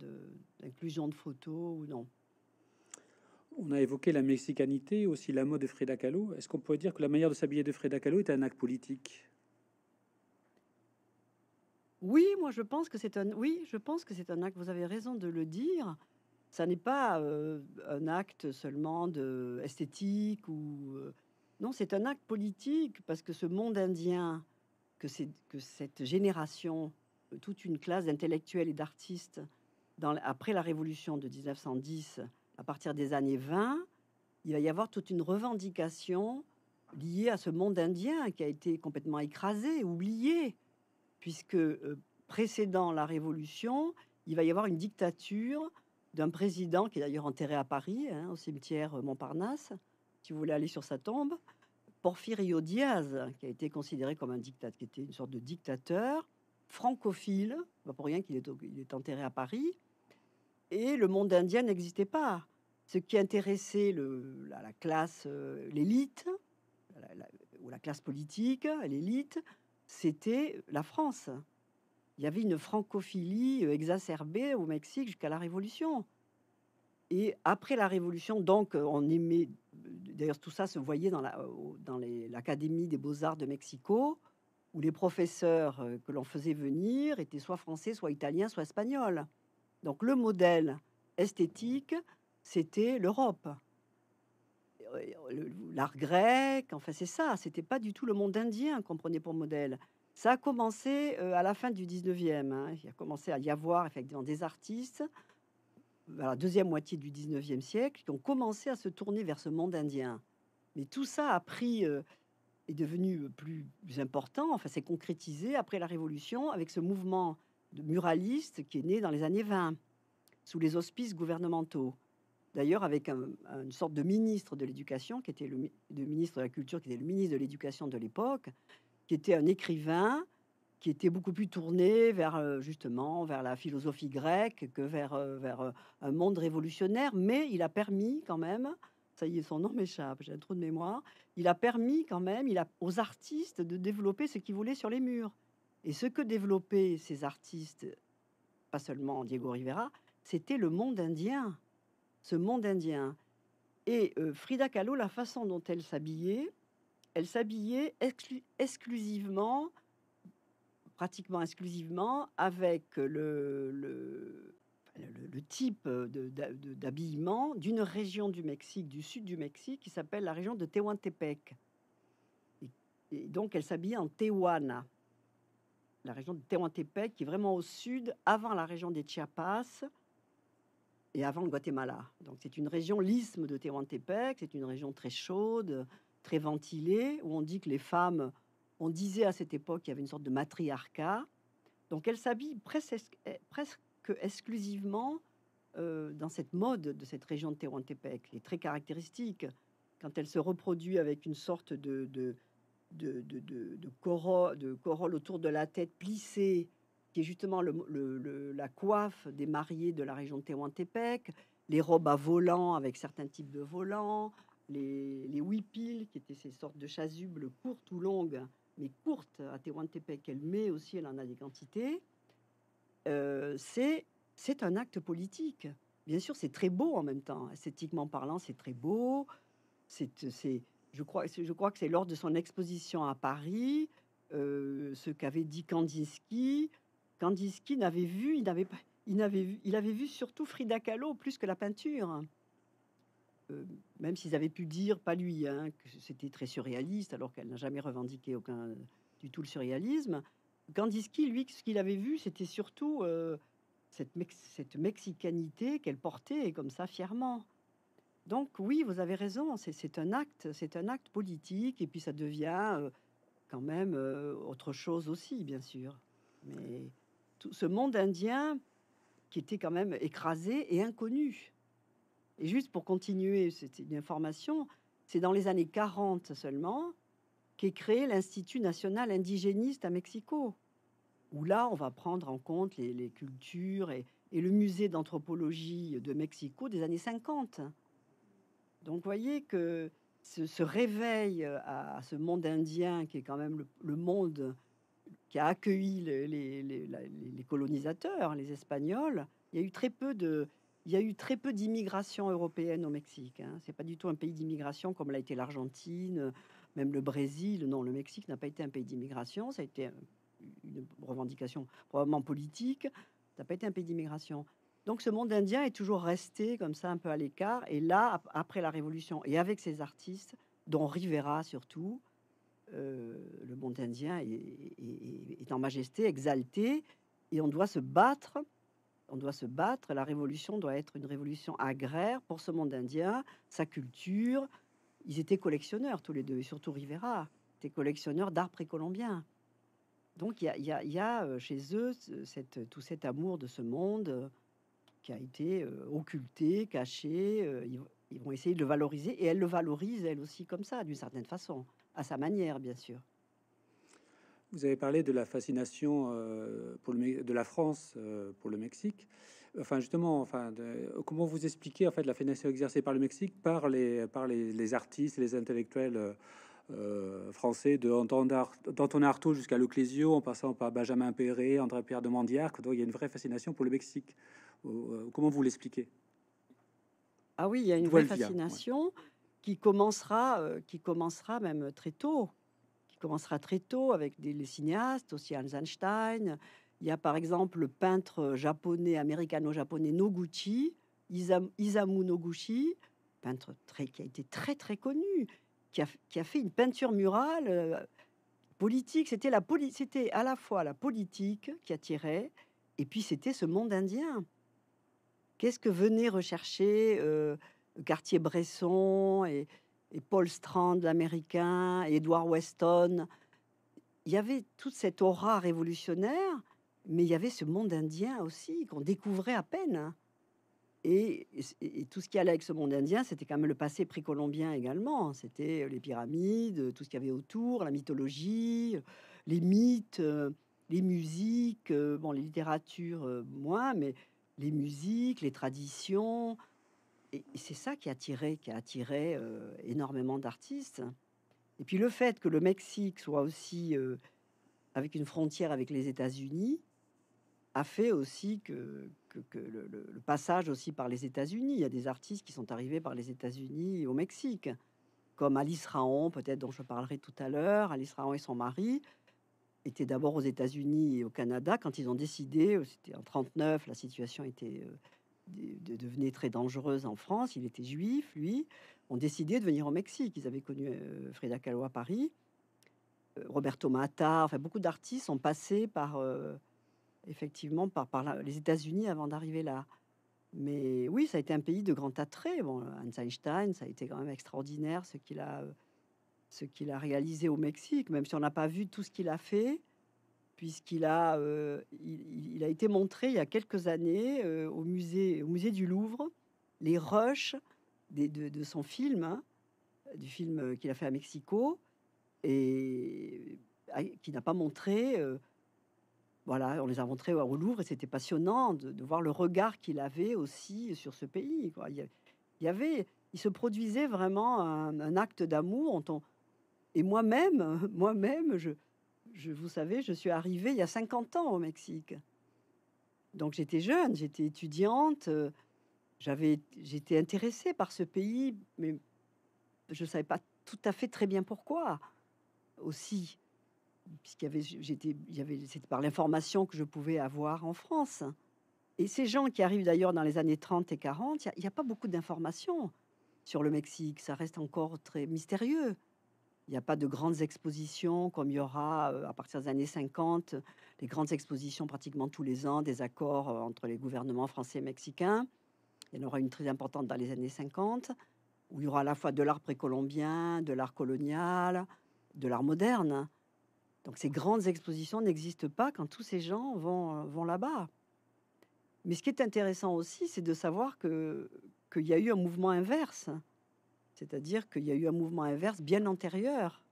d'inclusion de, photos ou non. On a évoqué la mexicanité, aussi la mode de Frida Kahlo. Est-ce qu'on pourrait dire que la manière de s'habiller de Frida Kahlo est un acte politique Oui, moi je pense que c'est un. Oui, je pense que c'est un acte. Vous avez raison de le dire. Ça n'est pas euh, un acte seulement de esthétique ou euh, non, c'est un acte politique parce que ce monde indien, que, cette génération, toute une classe d'intellectuels et d'artistes après la révolution de 1910, à partir des années 20, il va y avoir toute une revendication liée à ce monde indien qui a été complètement écrasé, oublié, puisque euh, précédant la révolution, il va y avoir une dictature d'un président qui est d'ailleurs enterré à Paris, hein, au cimetière euh, Montparnasse. Si vous voulez aller sur sa tombe, Porfirio Diaz, qui a été considéré comme un dictateur, qui était une sorte de dictateur francophile, pas pour rien qu'il est, il est enterré à Paris, et le monde indien n'existait pas. Ce qui intéressait la, classe, euh, l'élite, ou la classe politique, l'élite, c'était la France il y avait une francophilie euh, exacerbée au Mexique jusqu'à la Révolution. Et après la Révolution, donc, euh, on aimait. D'ailleurs, tout ça se voyait dans l'Académie des Beaux-Arts de Mexico, où les professeurs euh, que l'on faisait venir étaient soit français, soit italiens, soit espagnols. Donc, le modèle esthétique, c'était l'Europe. L'art grec, enfin, c'est ça. C'était pas du tout le monde indien qu'on prenait pour modèle. Ça a commencé à la fin du 19e. Hein. Il a commencé à y avoir effectivement des artistes à la deuxième moitié du 19e siècle qui ont commencé à se tourner vers ce monde indien. Mais tout ça a pris est devenu plus, important, enfin c'est concrétisé après la Révolution avec ce mouvement de muraliste qui est né dans les années 20 sous les auspices gouvernementaux. D'ailleurs, avec une sorte de ministre de l'éducation qui était le, le, ministre de la culture, qui était le ministre de l'éducation de l'époque, qui était un écrivain qui était beaucoup plus tourné vers euh, justement vers la philosophie grecque que vers, euh, vers euh, un monde révolutionnaire, mais il a permis quand même, ça y est, son nom m'échappe, j'ai un trou de mémoire, il a permis quand même il a, aux artistes de développer ce qu'ils voulaient sur les murs. Et ce que développaient ces artistes, pas seulement Diego Rivera, c'était le monde indien, ce monde indien. Et Frida Kahlo, la façon dont elle s'habillait, elle s'habillait exclusivement, pratiquement exclusivement, avec le, le, type d'habillement d'une région du Mexique, du sud du Mexique, qui s'appelle la région de Tehuantepec. Et, et donc, elle s'habillait en Tehuana, la région de Tehuantepec, qui est vraiment au sud, avant la région des Chiapas et avant le Guatemala. Donc, c'est une région, l'isthme de Tehuantepec, c'est une région très chaude très ventilée, où on dit que les femmes, on disait à cette époque qu'il y avait une sorte de matriarcat. Donc elles s'habillent presque, eh, exclusivement euh, dans cette mode de cette région de Tehuantepec. Les très caractéristique quand elle se reproduit avec une sorte de, de, de, de, corolle, autour de la tête plissée, qui est justement la coiffe des mariés de la région de Tehuantepec, les robes à volant avec certains types de volants, les, les piles, qui étaient ces sortes de chasubles courtes ou longues, mais courtes, à Tehuantepec, qu'elle met aussi, elle en a des quantités, euh, c'est, un acte politique. Bien sûr, c'est très beau en même temps, esthétiquement parlant, c'est très beau. C'est, c'est, je, crois, je crois que c'est lors de son exposition à Paris, euh, ce qu'avait dit Kandinsky. Kandinsky n'avait vu, il n'avait pas, il vu, il avait vu surtout Frida Kahlo plus que la peinture. Euh, même s'ils avaient pu dire, pas lui, hein, que c'était très surréaliste, alors qu'elle n'a jamais revendiqué du tout le surréalisme, Kandinsky, lui, ce qu'il avait vu, c'était surtout euh, cette, mexicanité qu'elle portait comme ça fièrement. Donc oui, vous avez raison, c'est un acte, c'est un acte politique, et puis ça devient euh, quand même autre chose aussi, bien sûr. Mais tout ce monde indien qui était quand même écrasé et inconnu. Et juste pour continuer, cette information, c'est dans les années 40 seulement qu'est créé l'Institut national indigéniste à Mexico, où là, on va prendre en compte les, cultures et, le musée d'anthropologie de Mexico des années 50. Donc, vous voyez que ce, réveil à, ce monde indien, qui est quand même le, monde qui a accueilli les, les, colonisateurs, les Espagnols, il y a eu très peu de, il y a eu très peu d'immigration européenne au Mexique. Hein. Ce n'est pas du tout un pays d'immigration comme l'a été l'Argentine, même le Brésil. Non, le Mexique n'a pas été un pays d'immigration. Ça a été une revendication probablement politique. Ça n'a pas été un pays d'immigration. Donc ce monde indien est toujours resté comme ça un peu à l'écart. Et là, après la Révolution, et avec ses artistes, dont Rivera surtout, euh, le monde indien est, en majesté, exalté, et on doit se battre on doit se battre, la révolution doit être une révolution agraire pour ce monde indien, sa culture. Ils étaient collectionneurs tous les deux, et surtout Rivera, des collectionneurs d'art précolombien. Donc il y, a, euh, chez eux tout cet amour de ce monde euh, qui a été euh, occulté, caché. ils vont essayer de le valoriser, et elle le valorise elle aussi comme ça, d'une certaine façon, à sa manière, bien sûr. Vous avez parlé de la fascination euh, pour de la France euh, pour le Mexique. Enfin, justement, enfin, comment vous expliquez en fait la fascination exercée par le Mexique par les par les, les artistes, les intellectuels euh, français de Artaud jusqu'à Clésio, en passant par Benjamin Perret, André Pierre de Mandiarc. il y a une vraie fascination pour le Mexique. comment vous l'expliquez Ah oui, il y a une vraie fascination qui commencera, qui commencera même très tôt commencera très tôt avec des cinéastes, aussi Hans Einstein. Il y a par exemple le peintre japonais, américano-japonais Noguchi, Isamu Noguchi, peintre qui a été très très connu, qui a, fait une peinture murale euh, politique. C'était la à la fois la politique qui attirait, et puis c'était ce monde indien. Qu'est-ce que venait rechercher euh, Cartier-Bresson et et Paul Strand, l'américain, Edward Weston. Il y avait toute cette aura révolutionnaire, mais il y avait ce monde indien aussi qu'on découvrait à peine. Hein. Et, tout ce qui allait avec ce monde indien, c'était quand même le passé précolombien également. Hein. C'était les pyramides, tout ce qu'il y avait autour, la mythologie, les mythes, euh, les musiques, euh, bon, les littératures euh, moins, mais les musiques, les traditions, et, c'est ça qui a attiré, qui a attiré euh, énormément d'artistes. Et puis le fait que le Mexique soit aussi euh, avec une frontière avec les États-Unis a fait aussi que, que, le, passage aussi par les États-Unis, il y a des artistes qui sont arrivés par les États-Unis au Mexique, comme Alice Raon, peut-être dont je parlerai tout à l'heure, Alice Raon et son mari étaient d'abord aux États-Unis et au Canada quand ils ont décidé, euh, c'était en 1939, la situation était devenait très dangereuse en France. Il était juif, lui, ont décidé de venir au Mexique. Ils avaient connu euh, Frida Kahlo à Paris. Euh, Roberto Mata, enfin beaucoup d'artistes ont passé par, euh, effectivement, par, les États-Unis avant d'arriver là. Mais oui, ça a été un pays de grand attrait. Bon, Hans Einstein, ça a été quand même extraordinaire ce qu'il ce qu'il a réalisé au Mexique, même si on n'a pas vu tout ce qu'il a fait puisqu'il a, euh, il, a été montré il y a quelques années euh, au, musée, au musée du Louvre, les rushs de, son film, hein, du film qu'il a fait à Mexico, et ah, qui n'a pas montré. Euh, voilà, on les a montrés au Louvre et c'était passionnant de, voir le regard qu'il avait aussi sur ce pays. Il y avait, il se produisait vraiment un, un acte d'amour. Et moi-même, moi-même, je, je, vous savez, je suis arrivée il y a 50 ans au Mexique. Donc j'étais jeune, j'étais étudiante, euh, j'étais intéressée par ce pays, mais je ne savais pas tout à fait très bien pourquoi aussi, puisqu'il y avait, j'étais, c'était par l'information que je pouvais avoir en France. Et ces gens qui arrivent d'ailleurs dans les années 30 et 40, il n'y a, pas beaucoup d'informations sur le Mexique, ça reste encore très mystérieux. Il n'y a pas de grandes expositions comme il y aura euh, à partir des années 50, les grandes expositions pratiquement tous les ans, des accords euh, entre les gouvernements français et mexicains. Il y en aura une très importante dans les années 50, où il y aura à la fois de l'art précolombien, de l'art colonial, de l'art moderne. Donc ces grandes expositions n'existent pas quand tous ces gens vont, euh, là-bas. Mais ce qui est intéressant aussi, c'est de savoir qu'il y a eu un mouvement inverse. C'est-à-dire qu'il y a eu un mouvement inverse bien antérieur.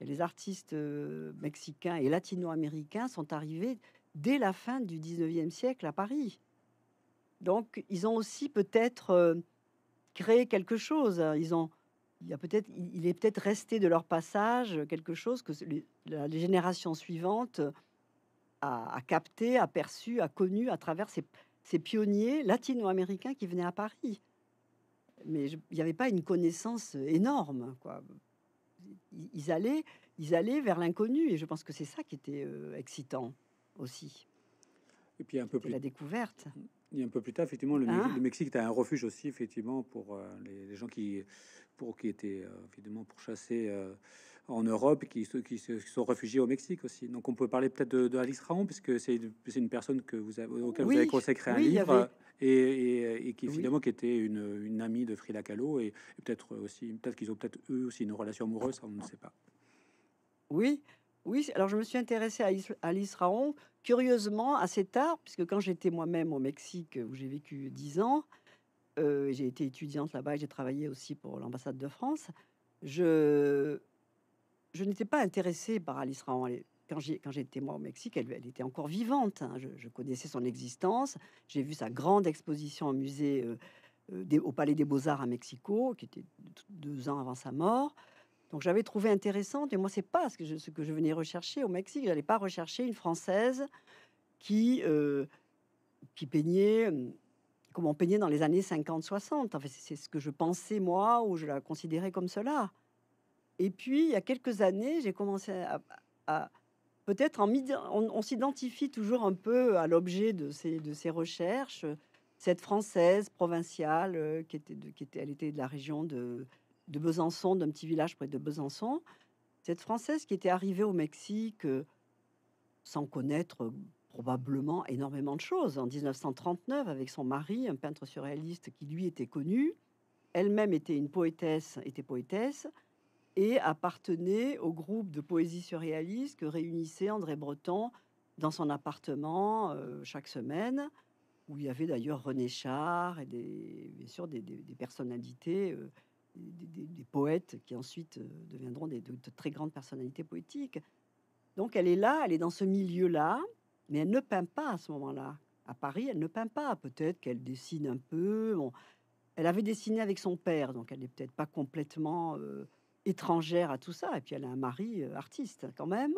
Les artistes euh, mexicains et latino-américains sont arrivés dès la fin du 19e siècle à Paris. Donc, ils ont aussi peut-être euh, créé quelque chose. Hein. il, est peut-être resté de leur passage quelque chose que les générations suivantes a, capté, a perçu, a connu à travers ces pionniers latino-américains qui venaient à Paris mais il n'y avait pas une connaissance euh, énorme. Quoi. Ils, allaient, ils allaient vers l'inconnu, et je pense que c'est ça qui était euh, excitant aussi. Et puis un peu plus la découverte. Et un peu plus tard, effectivement, le, hein? Mexique était un refuge aussi, effectivement, pour euh, les, gens qui, pour qui étaient évidemment pourchassés en Europe qui, qui sont réfugiés au Mexique aussi. Donc on peut parler peut-être de, Raon, puisque c'est une personne que vous avez, auquel vous avez consacré un livre et, qui finalement qui était une, amie de Frida Kahlo et, peut-être aussi peut-être qu'ils ont peut-être eux aussi une relation amoureuse, on ne sait pas. Oui, oui, alors je me suis intéressée à Alice Raon, curieusement, assez tard, puisque quand j'étais moi-même au Mexique, où j'ai vécu dix ans, euh, j'ai été étudiante là-bas, j'ai travaillé aussi pour l'ambassade de France, je, je n'étais pas intéressée par Alice Raoult. Quand j'étais moi au Mexique, elle, elle était encore vivante. Hein. Je, connaissais son existence. J'ai vu sa grande exposition au musée euh, euh, au Palais des Beaux-Arts à Mexico, qui était deux ans avant sa mort. Donc j'avais trouvé intéressante, et moi c'est pas ce que, je, ce que je venais rechercher au Mexique. Je n'allais pas rechercher une Française qui euh, qui peignait comme on peignait dans les années 50-60. Enfin, c'est ce que je pensais moi, ou je la considérais comme cela. Et puis, il y a quelques années, j'ai commencé à, peut-être en on, s'identifie toujours un peu à l'objet de ces, recherches. Cette française provinciale euh, qui était, qui était, elle était de la région de, Besançon, d'un petit village près de Besançon. Cette française qui était arrivée au Mexique euh, sans connaître euh, probablement énormément de choses. En 1939, avec son mari, un peintre surréaliste qui lui était connu, elle-même était une poétesse, était poétesse et appartenait au groupe de poésie surréaliste que réunissait André Breton dans son appartement euh, chaque semaine, où il y avait d'ailleurs René Char et des, bien sûr des, personnalités, euh, des, poètes qui ensuite euh, deviendront des, de, très grandes personnalités poétiques. Donc elle est là, elle est dans ce milieu-là, mais elle ne peint pas à ce moment-là. À Paris, elle ne peint pas. Peut-être qu'elle dessine un peu. Elle avait dessiné avec son père, donc elle n'est peut-être pas complètement étrangère à tout ça. Et puis elle a un mari euh, artiste quand même.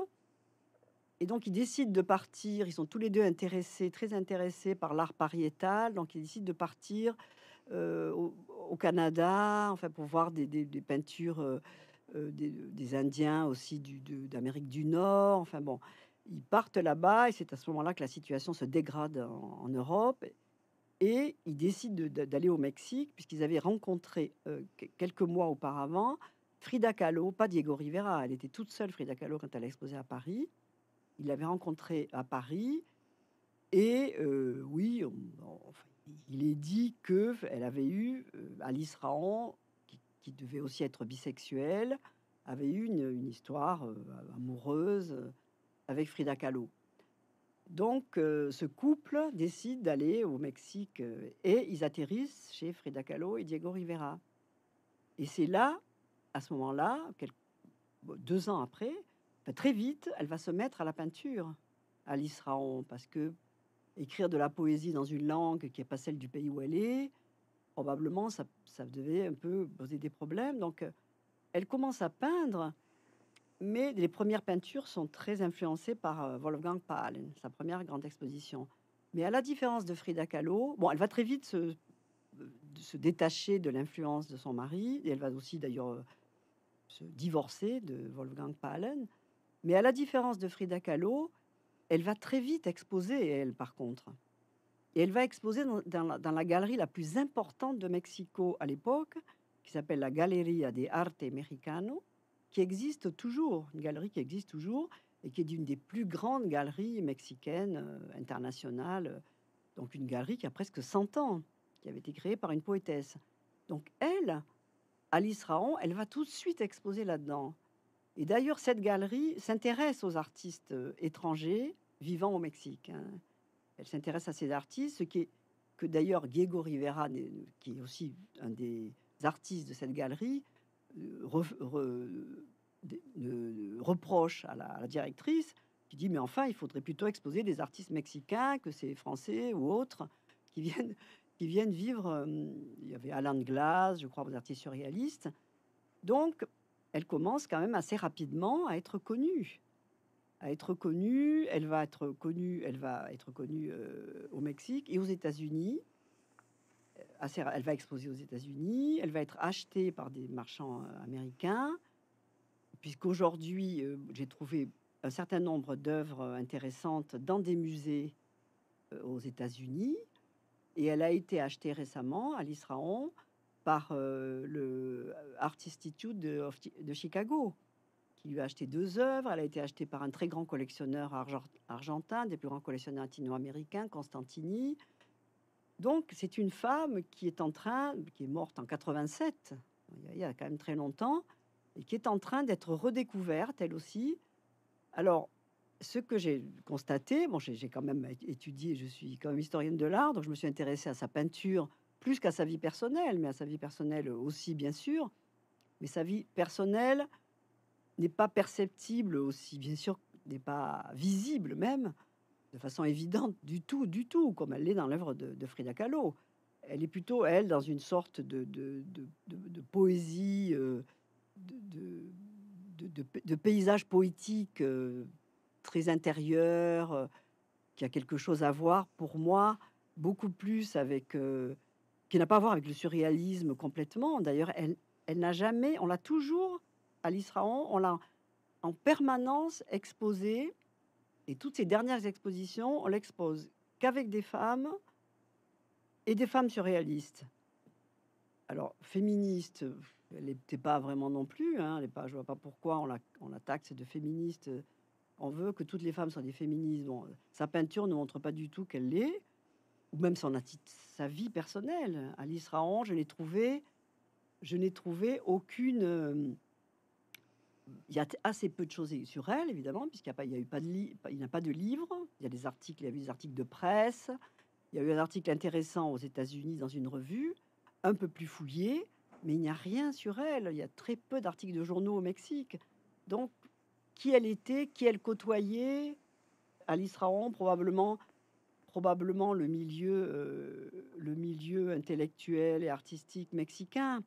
Et donc ils décident de partir. Ils sont tous les deux intéressés, très intéressés par l'art pariétal. Donc ils décident de partir euh, au, Canada, enfin pour voir des, peintures euh, des, Indiens aussi d'Amérique du, Nord. Enfin bon, ils partent là-bas et c'est à ce moment-là que la situation se dégrade en, Europe. Et ils décident d'aller au Mexique puisqu'ils avaient rencontré quelques mois auparavant Frida Kahlo, pas Diego Rivera. Elle était toute seule, Frida Kahlo, quand elle a exposé à Paris. Il l'avait rencontrée à Paris. Et euh, oui, il est dit que elle avait eu, euh, Alice Raon, qui, devait aussi être bisexuelle, avait eu une, histoire euh, amoureuse avec Frida Kahlo. Donc, ce couple décide d'aller au Mexique et ils atterrissent chez Frida Kahlo et Diego Rivera. Et c'est là à ce moment-là, deux ans après, ben, très vite, elle va se mettre à la peinture, à l'Israël, parce que écrire de la poésie dans une langue qui n'est pas celle du pays où elle est, probablement ça, devait un peu poser des problèmes. Donc, euh, elle commence à peindre, mais les premières peintures sont très influencées par euh, Wolfgang Paalen, sa première grande exposition. Mais à la différence de Frida Kahlo, bon, elle va très vite se, euh, se détacher de l'influence de son mari, et elle va aussi d'ailleurs se divorcer de Wolfgang Palen. Mais à la différence de Frida Kahlo, elle va très vite exposer, elle, par contre. Et elle va exposer dans, la, galerie la plus importante de Mexico à l'époque, qui s'appelle la Galeria de Arte Mexicano, qui existe toujours, une galerie qui existe toujours et qui est d'une des plus grandes galeries mexicaines euh, internationales. Euh, donc une galerie qui a presque 100 ans, qui avait été créée par une poétesse. Donc elle, Alice Raon, elle va tout de suite exposer là-dedans. Et d'ailleurs, cette galerie s'intéresse aux artistes euh, étrangers vivant au Mexique. Hein. Elle s'intéresse à ces artistes, ce qui est, que d'ailleurs Diego Rivera, qui est aussi un des artistes de cette galerie, euh, reproche à la, à la, directrice, qui dit mais enfin, il faudrait plutôt exposer des artistes mexicains que ces Français ou autres qui viennent viennent vivre. Euh, il y avait Alain Glass, je crois, aux artistes surréalistes. Donc, elle commence quand même assez rapidement à être connue. À être connue, elle va être connue, elle va être connue euh, au Mexique et aux États-Unis. Euh, elle va exposer aux États-Unis, elle va être achetée par des marchands américains, puisqu'aujourd'hui, j'ai trouvé un certain nombre d'œuvres intéressantes dans des musées aux États-Unis, et elle a été achetée récemment à l'Israël par euh, le euh, Art Institute de, de, Chicago, qui lui a acheté deux œuvres. Elle a été achetée par un très grand collectionneur argentin, des plus grands collectionneurs latino-américains, Constantini. Donc, c'est une femme qui est en train, qui est morte en 87, il y a quand même très longtemps, et qui est en train d'être redécouverte, elle aussi. Alors, ce que j'ai constaté, bon, j'ai quand même étudié, je suis quand même historienne de l'art, donc je me suis intéressée à sa peinture plus qu'à sa vie personnelle, mais à sa vie personnelle aussi, bien sûr. Mais sa vie personnelle n'est pas perceptible aussi, bien sûr, n'est pas visible même de façon évidente du tout, du tout, comme elle l'est dans l'œuvre de, Frida Kahlo. Elle est plutôt, elle, dans une sorte de, de, de poésie, euh, de de, paysage poétique. Euh, intérieure euh, qui a quelque chose à voir pour moi beaucoup plus avec, euh, qui n'a pas à voir avec le surréalisme complètement. D'ailleurs, elle, elle n'a jamais, on l'a toujours, Alice Raon, on l'a en permanence exposée, et toutes ces dernières expositions, on l'expose qu'avec des femmes et des femmes surréalistes. Alors, féministe, elle n'était pas vraiment non plus. Hein, elle pas, je vois pas pourquoi on la, on taxe de féministe on veut que toutes les femmes soient des féministes. Bon, sa peinture ne montre pas du tout qu'elle l'est, ou même son sa vie personnelle. Alice Raon, je n'ai trouvé, je n'ai trouvé aucune. Euh, il y a assez peu de choses sur elle, évidemment, puisqu'il n'y a, pas, a de il livre. Il y a des articles, il y a eu des articles de presse. Il y a eu un article intéressant aux États-Unis dans une revue, un peu plus fouillé, mais il n'y a rien sur elle. Il y a très peu d'articles de journaux au Mexique. Donc, qui elle était, qui elle côtoyait. Alice Raon, probablement, probablement le milieu, euh, le milieu intellectuel et artistique mexicain,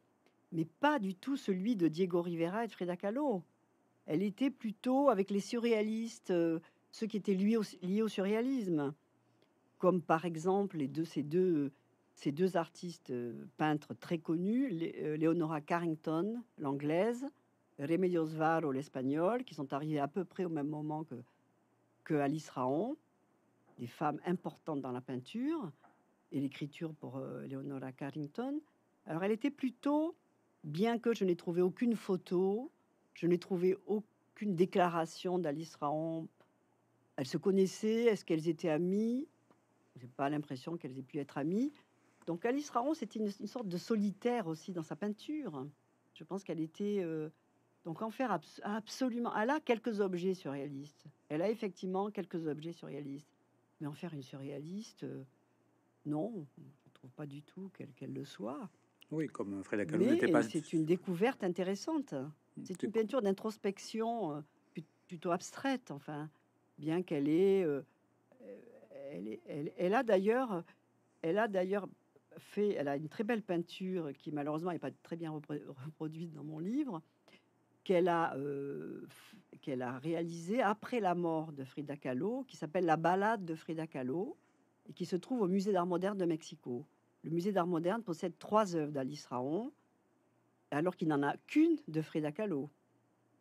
mais pas du tout celui de Diego Rivera et de Frida Kahlo. Elle était plutôt avec les surréalistes, euh, ceux qui étaient liés au surréalisme, comme par exemple les ces deux artistes euh, peintres très connus, Leonora Carrington, l'anglaise, Remedios Varo, l'Espagnol, qui sont arrivés à peu près au même moment que, que Alice Raon, des femmes importantes dans la peinture et l'écriture pour euh, Leonora Carrington. Alors, elle était plutôt, bien que je n'ai trouvé aucune photo, je n'ai trouvé aucune déclaration d'Alice Raon. Elles se connaissaient, est-ce qu'elles étaient amies J'ai pas l'impression qu'elles aient pu être amies. Donc, Alice Raon, c'était une, sorte de solitaire aussi dans sa peinture. Je pense qu'elle était. Euh, donc en faire absolument... Elle a quelques objets surréalistes. Elle a effectivement quelques objets surréalistes. Mais en faire une surréaliste, euh, non, je ne trouve pas du tout qu'elle le soit. Oui, comme Frédéric n'était pas... C'est une découverte intéressante. C'est une peinture d'introspection euh, plutôt abstraite, enfin, bien qu'elle ait... Euh, elle, a d'ailleurs... Elle a d'ailleurs fait, elle a une très belle peinture qui malheureusement n'est pas très bien reproduite dans mon livre, qu'elle a, euh, qu'elle a réalisé après la mort de Frida Kahlo, qui s'appelle La Balade de Frida Kahlo, et qui se trouve au Musée d'Art moderne de Mexico. Le Musée d'Art moderne possède trois œuvres d'Alice Raon, alors qu'il n'en a qu'une de Frida Kahlo.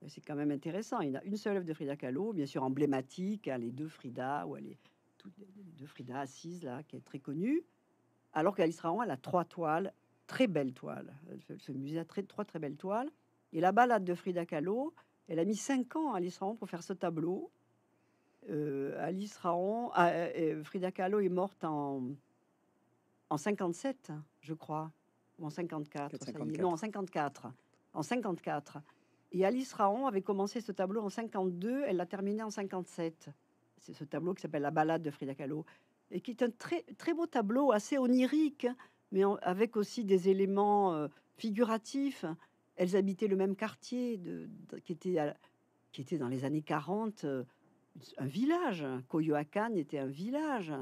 C'est quand même intéressant. Il a une seule œuvre de Frida Kahlo, bien sûr emblématique, hein, les deux Frida, ou elle est deux Frida assises là, qui est très connue. Alors qu'Alice Raon, elle a trois toiles, très belles toiles. Ce musée a trois très belles toiles. Et la balade de Frida Kahlo, elle a mis cinq ans à Alice Raon pour faire ce tableau. Euh, Alice Raon, ah, euh, euh, Frida Kahlo est morte en, en 57, je crois, ou en 54, non, en 54. En 54. Et Alice Raon avait commencé ce tableau en 52, elle l'a terminé en 57. C'est ce tableau qui s'appelle La balade de Frida Kahlo, et qui est un très, très beau tableau, assez onirique, mais avec aussi des éléments figuratifs. Elles habitaient le même quartier de, qui, était qui était dans les années 40, euh, un village. Coyoacán était un village.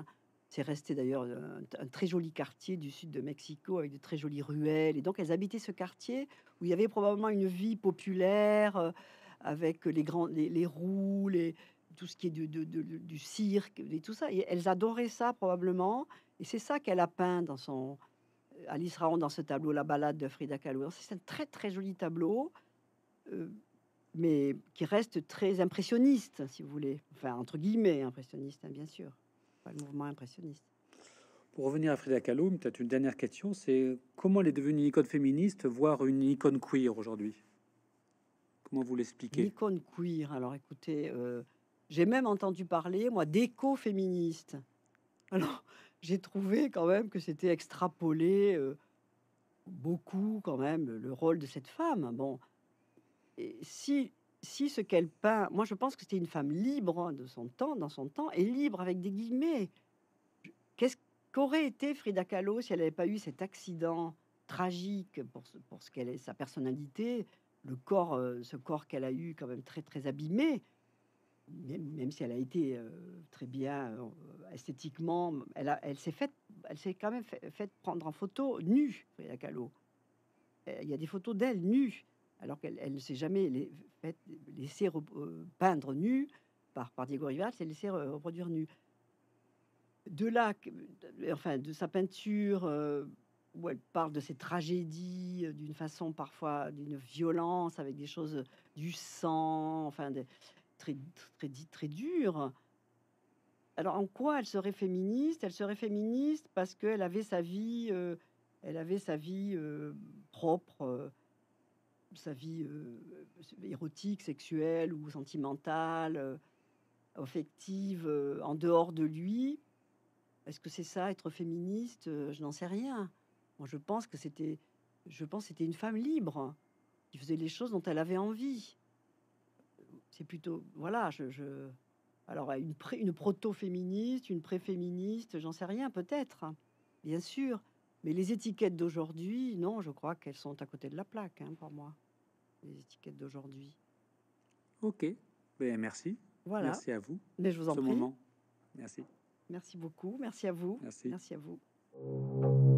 C'est resté d'ailleurs un, très joli quartier du sud de Mexico avec de très jolies ruelles. Et donc elles habitaient ce quartier où il y avait probablement une vie populaire euh, avec les grands, les, roues, les, tout ce qui est du, de, du cirque et tout ça. Et elles adoraient ça probablement. Et c'est ça qu'elle a peint dans son, Alice Raon dans ce tableau La balade de Frida Kahlo. C'est un très très joli tableau, euh, mais qui reste très impressionniste, si vous voulez. Enfin, entre guillemets, impressionniste, hein, bien sûr. Pas le mouvement impressionniste. Pour revenir à Frida Kahlo, peut-être une dernière question, c'est comment elle est devenue une icône féministe, voire une icône queer aujourd'hui Comment vous l'expliquez Icône queer, alors écoutez, euh, j'ai même entendu parler, moi, d'éco-féministe. Alors, j'ai trouvé quand même que c'était extrapolé euh, beaucoup quand même le rôle de cette femme. Bon, et si si ce qu'elle peint, moi je pense que c'était une femme libre hein, de son temps, dans son temps, et libre avec des guillemets. Qu'est-ce qu'aurait été Frida Kahlo si elle n'avait pas eu cet accident tragique pour pour ce qu'elle est, sa personnalité, le corps, euh, ce corps qu'elle a eu quand même très très abîmé même, si elle a été euh, très bien euh, esthétiquement, elle, elle s'est elle s'est quand même faite fait prendre en photo nue, Frida euh, Il y a des photos d'elle nue, alors qu'elle ne s'est jamais les, laissée peindre nue par, Diego Rivera, elle s'est laissée reproduire nue. De là, enfin, de sa peinture où elle parle de ses tragédies d'une façon parfois d'une violence avec des choses du sang, enfin. Des, très, très, très dure. Alors en quoi elle serait féministe Elle serait féministe parce qu'elle avait sa vie, euh, elle avait sa vie euh, propre, euh, sa vie érotique, sexuelle ou sentimentale, affective, en dehors de lui. Est-ce que c'est ça être féministe Je n'en sais rien. Moi, je pense que c'était, je pense, c'était une femme libre qui faisait les choses dont elle avait envie c'est plutôt voilà, je, alors une, une proto-féministe, une pré-féministe, j'en sais rien, peut-être, hein, bien sûr. Mais les étiquettes d'aujourd'hui, non, je crois qu'elles sont à côté de la plaque hein, pour moi. Les étiquettes d'aujourd'hui. Ok, ben, merci. Voilà. Merci à vous. Mais je vous en Ce prie. Moment. Merci. Merci beaucoup. Merci à vous. Merci, merci à vous.